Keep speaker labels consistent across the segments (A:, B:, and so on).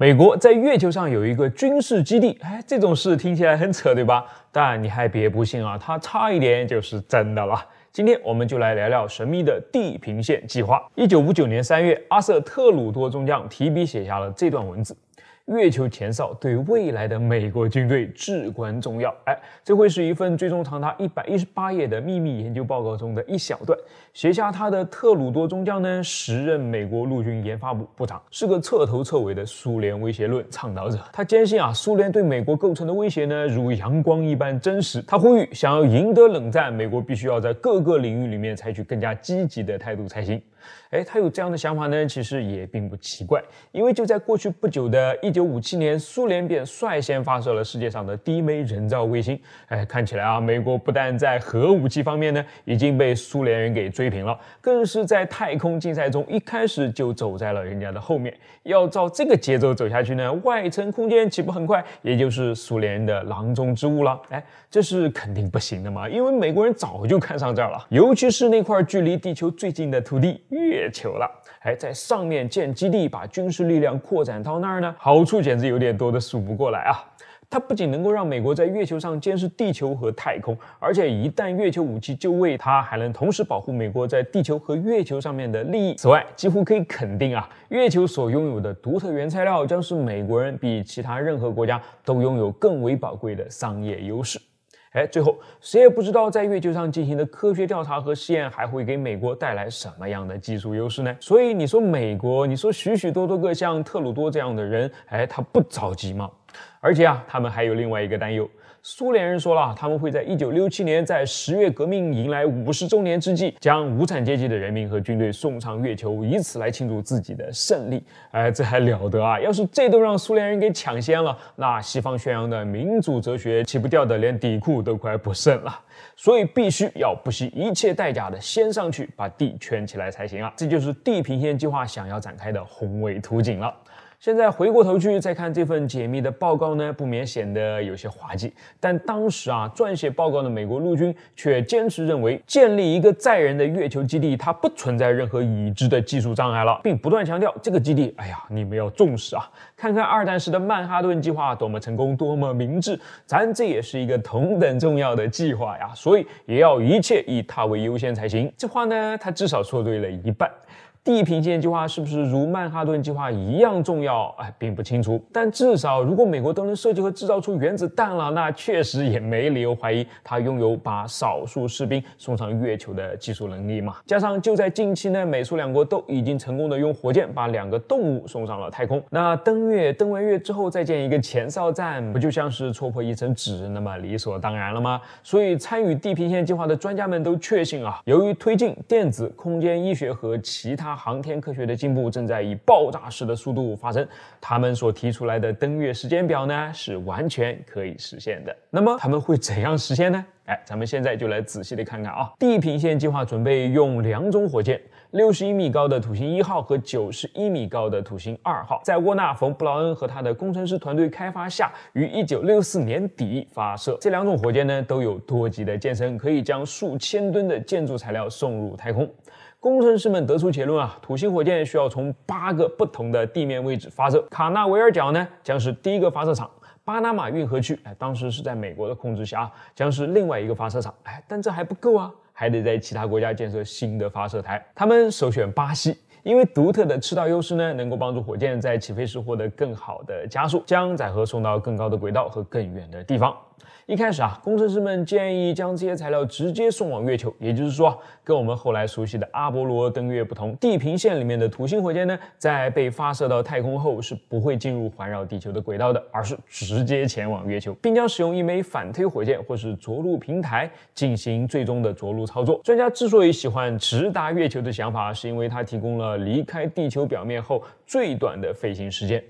A: 美国在月球上有一个军事基地，哎，这种事听起来很扯，对吧？但你还别不信啊，它差一点就是真的了。今天我们就来聊聊神秘的地平线计划。一九五九年三月，阿瑟·特鲁多中将提笔写下了这段文字。月球前哨对未来的美国军队至关重要。哎，这会是一份最终长达一百一十八页的秘密研究报告中的一小段。写下他的特鲁多中将呢，时任美国陆军研发部部长，是个彻头彻尾的苏联威胁论倡导者。他坚信啊，苏联对美国构成的威胁呢，如阳光一般真实。他呼吁，想要赢得冷战，美国必须要在各个领域里面采取更加积极的态度才行。哎，他有这样的想法呢，其实也并不奇怪，因为就在过去不久的一九。九五七年，苏联便率先发射了世界上的第一枚人造卫星。哎，看起来啊，美国不但在核武器方面呢已经被苏联人给追平了，更是在太空竞赛中一开始就走在了人家的后面。要照这个节奏走下去呢，外层空间岂不很快也就是苏联的囊中之物了？哎，这是肯定不行的嘛，因为美国人早就看上这儿了，尤其是那块距离地球最近的土地——月球了。还在上面建基地，把军事力量扩展到那儿呢，好处简直有点多的数不过来啊！它不仅能够让美国在月球上监视地球和太空，而且一旦月球武器就位，它还能同时保护美国在地球和月球上面的利益。此外，几乎可以肯定啊，月球所拥有的独特原材料，将是美国人比其他任何国家都拥有更为宝贵的商业优势。哎，最后谁也不知道在月球上进行的科学调查和试验还会给美国带来什么样的技术优势呢？所以你说美国，你说许许多多个像特鲁多这样的人，哎，他不着急吗？而且啊，他们还有另外一个担忧。苏联人说了，他们会在一九六七年，在十月革命迎来五十周年之际，将无产阶级的人民和军队送上月球，以此来庆祝自己的胜利。哎，这还了得啊！要是这都让苏联人给抢先了，那西方宣扬的民主哲学岂不掉的连底裤都快不剩了？所以必须要不惜一切代价的先上去把地圈起来才行啊！这就是地平线计划想要展开的宏伟图景了。现在回过头去再看这份解密的报告呢，不免显得有些滑稽。但当时啊，撰写报告的美国陆军却坚持认为，建立一个载人的月球基地，它不存在任何已知的技术障碍了，并不断强调这个基地。哎呀，你们要重视啊！看看二战时的曼哈顿计划多么成功，多么明智，咱这也是一个同等重要的计划呀，所以也要一切以它为优先才行。这话呢，他至少说对了一半。地平线计划是不是如曼哈顿计划一样重要？哎，并不清楚。但至少，如果美国都能设计和制造出原子弹了，那确实也没理由怀疑它拥有把少数士兵送上月球的技术能力嘛。加上，就在近期呢，美苏两国都已经成功的用火箭把两个动物送上了太空。那登月，登完月之后再建一个前哨站，不就像是戳破一层纸那么理所当然了吗？所以，参与地平线计划的专家们都确信啊，由于推进电子、空间医学和其他。航天科学的进步正在以爆炸式的速度发生，他们所提出来的登月时间表呢，是完全可以实现的。那么他们会怎样实现呢？哎，咱们现在就来仔细的看看啊。地平线计划准备用两种火箭，六十一米高的土星一号和九十一米高的土星二号，在沃纳冯布劳恩和他的工程师团队开发下，于一九六四年底发射。这两种火箭呢，都有多级的舰身，可以将数千吨的建筑材料送入太空。工程师们得出结论啊，土星火箭需要从八个不同的地面位置发射。卡纳维尔角呢，将是第一个发射场；巴拿马运河区，哎，当时是在美国的控制下，将是另外一个发射场。哎，但这还不够啊，还得在其他国家建设新的发射台。他们首选巴西，因为独特的赤道优势呢，能够帮助火箭在起飞时获得更好的加速，将载荷送到更高的轨道和更远的地方。一开始啊，工程师们建议将这些材料直接送往月球，也就是说，跟我们后来熟悉的阿波罗登月不同，地平线里面的土星火箭呢，在被发射到太空后是不会进入环绕地球的轨道的，而是直接前往月球，并将使用一枚反推火箭或是着陆平台进行最终的着陆操作。专家之所以喜欢直达月球的想法，是因为它提供了离开地球表面后最短的飞行时间。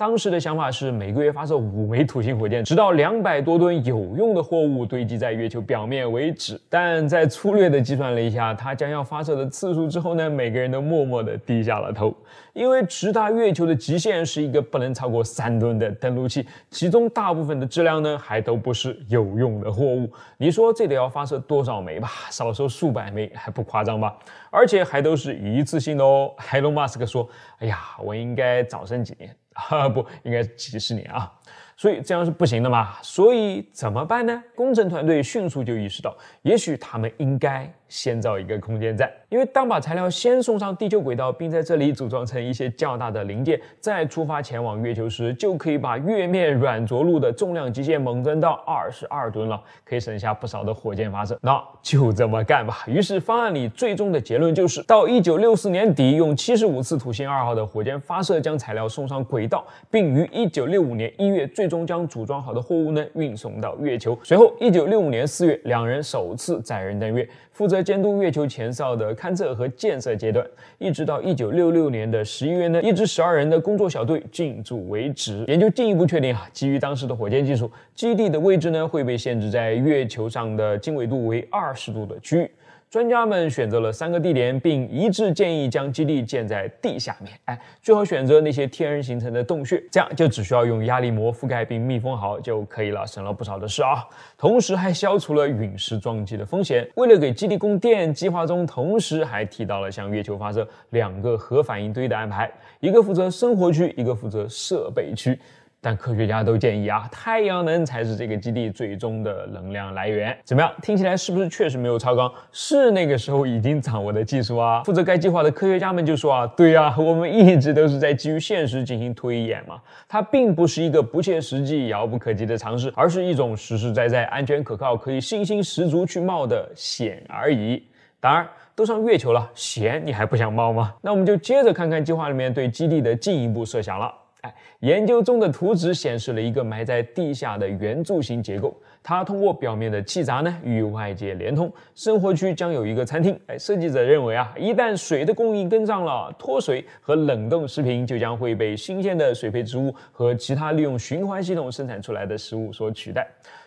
A: 当时的想法是每个月发射五枚土星火箭，直到两百多吨有用的货物堆积在月球表面为止。但在粗略的计算了一下他将要发射的次数之后呢，每个人都默默的低下了头，因为直达月球的极限是一个不能超过三吨的登陆器，其中大部分的质量呢还都不是有用的货物。你说这得要发射多少枚吧？少说数百枚还不夸张吧？而且还都是一次性的哦。埃隆·马斯克说：“哎呀，我应该早生几年。”啊，不应该几十年啊，所以这样是不行的嘛，所以怎么办呢？工程团队迅速就意识到，也许他们应该。先造一个空间站，因为当把材料先送上地球轨道，并在这里组装成一些较大的零件，再出发前往月球时，就可以把月面软着陆的重量极限猛增到二十二吨了，可以省下不少的火箭发射。那就这么干吧。于是方案里最终的结论就是，到一九六四年底，用七十五次土星二号的火箭发射将材料送上轨道，并于一九六五年一月最终将组装好的货物呢运送到月球。随后一九六五年四月，两人首次载人登月。负责监督月球前哨的勘测和建设阶段，一直到一九六六年的十一月呢，一支十二人的工作小队进驻为止。研究进一步确定啊，基于当时的火箭技术，基地的位置呢会被限制在月球上的经纬度为二十度的区域。专家们选择了三个地点，并一致建议将基地建在地下面。哎，最好选择那些天然形成的洞穴，这样就只需要用压力膜覆盖并密封好就可以了，省了不少的事啊。同时还消除了陨石撞击的风险。为了给基地供电，计划中同时还提到了向月球发射两个核反应堆的安排，一个负责生活区，一个负责设备区。但科学家都建议啊，太阳能才是这个基地最终的能量来源。怎么样，听起来是不是确实没有超纲？是那个时候已经掌握的技术啊。负责该计划的科学家们就说啊，对呀，我们一直都是在基于现实进行推演嘛，它并不是一个不切实际、遥不可及的尝试，而是一种实实在在、安全可靠、可以信心十足去冒的险而已。当然，都上月球了，险你还不想冒吗？那我们就接着看看计划里面对基地的进一步设想了。哎，研究中的图纸显示了一个埋在地下的圆柱形结构，它通过表面的气闸呢与外界连通。生活区将有一个餐厅。哎，设计者认为啊，一旦水的供应跟上了，脱水和冷冻食品就将会被新鲜的水培植物和其他利用循环系统生产出来的食物所取代。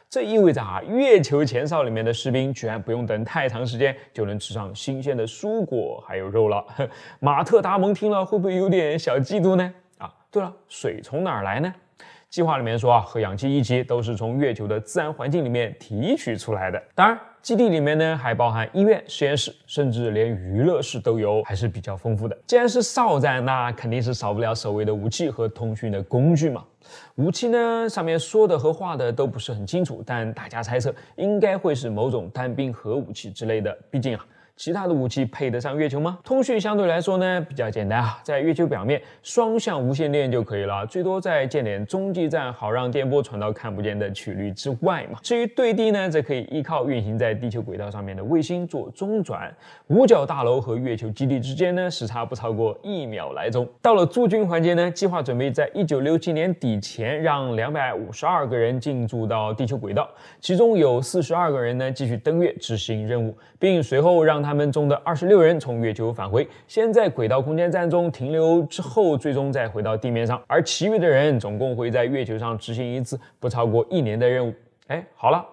A: 这意味着啊，月球前哨里面的士兵居然不用等太长时间就能吃上新鲜的蔬果还有肉了。马特·达蒙听了会不会有点小嫉妒呢？对了，水从哪儿来呢？计划里面说啊，和氧气一起都是从月球的自然环境里面提取出来的。当然，基地里面呢还包含医院、实验室，甚至连娱乐室都有，还是比较丰富的。既然是哨站，那肯定是少不了所谓的武器和通讯的工具嘛。武器呢，上面说的和画的都不是很清楚，但大家猜测应该会是某种单兵核武器之类的。毕竟啊。其他的武器配得上月球吗？通讯相对来说呢比较简单啊，在月球表面双向无线电就可以了，最多再建点中继站，好让电波传到看不见的曲率之外嘛。至于对地呢，则可以依靠运行在地球轨道上面的卫星做中转。五角大楼和月球基地之间呢，时差不超过一秒来钟。到了驻军环节呢，计划准备在1967年底前让252个人进驻到地球轨道，其中有42个人呢继续登月执行任务，并随后让。他们中的二十六人从月球返回，先在轨道空间站中停留，之后最终再回到地面上，而其余的人总共会在月球上执行一次不超过一年的任务。哎，好了，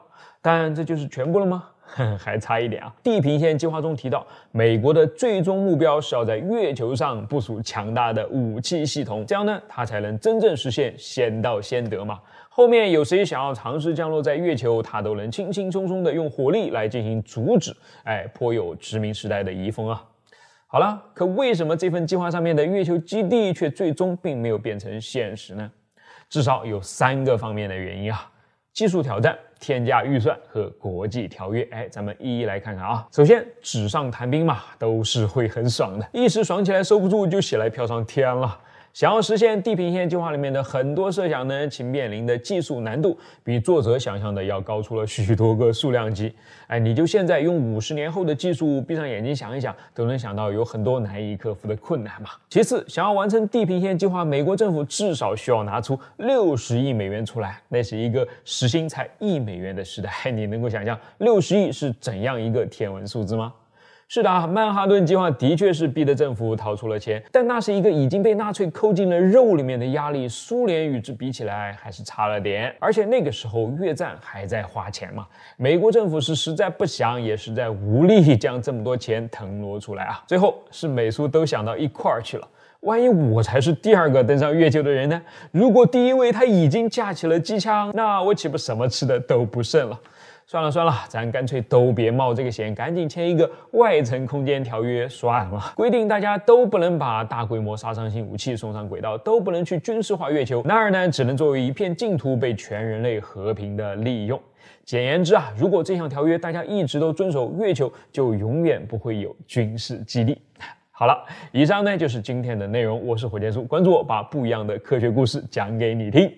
A: 但这就是全部了吗？还差一点啊！地平线计划中提到，美国的最终目标是要在月球上部署强大的武器系统，这样呢，它才能真正实现先到先得嘛。后面有谁想要尝试降落在月球，他都能轻轻松松的用火力来进行阻止，哎，颇有殖民时代的遗风啊。好了，可为什么这份计划上面的月球基地却最终并没有变成现实呢？至少有三个方面的原因啊：技术挑战、天价预算和国际条约。哎，咱们一一来看看啊。首先，纸上谈兵嘛，都是会很爽的，一时爽起来收不住，就写来飘上天了。想要实现地平线计划里面的很多设想呢，其面临的技术难度比作者想象的要高出了许多个数量级。哎，你就现在用五十年后的技术闭上眼睛想一想，都能想到有很多难以克服的困难嘛。其次，想要完成地平线计划，美国政府至少需要拿出六十亿美元出来，那是一个时薪才一美元的时代。你能够想象六十亿是怎样一个天文数字吗？是的，曼哈顿计划的确是逼得政府掏出了钱，但那是一个已经被纳粹抠进了肉里面的压力，苏联与之比起来还是差了点。而且那个时候越战还在花钱嘛，美国政府是实在不想，也实在无力将这么多钱腾挪出来啊。最后是美苏都想到一块儿去了，万一我才是第二个登上月球的人呢？如果第一位他已经架起了机枪，那我岂不什么吃的都不剩了？算了算了，咱干脆都别冒这个险，赶紧签一个外层空间条约算了。规定大家都不能把大规模杀伤性武器送上轨道，都不能去军事化月球那儿呢，只能作为一片净土被全人类和平的利用。简言之啊，如果这项条约大家一直都遵守，月球就永远不会有军事基地。好了，以上呢就是今天的内容。我是火箭叔，关注我，把不一样的科学故事讲给你听。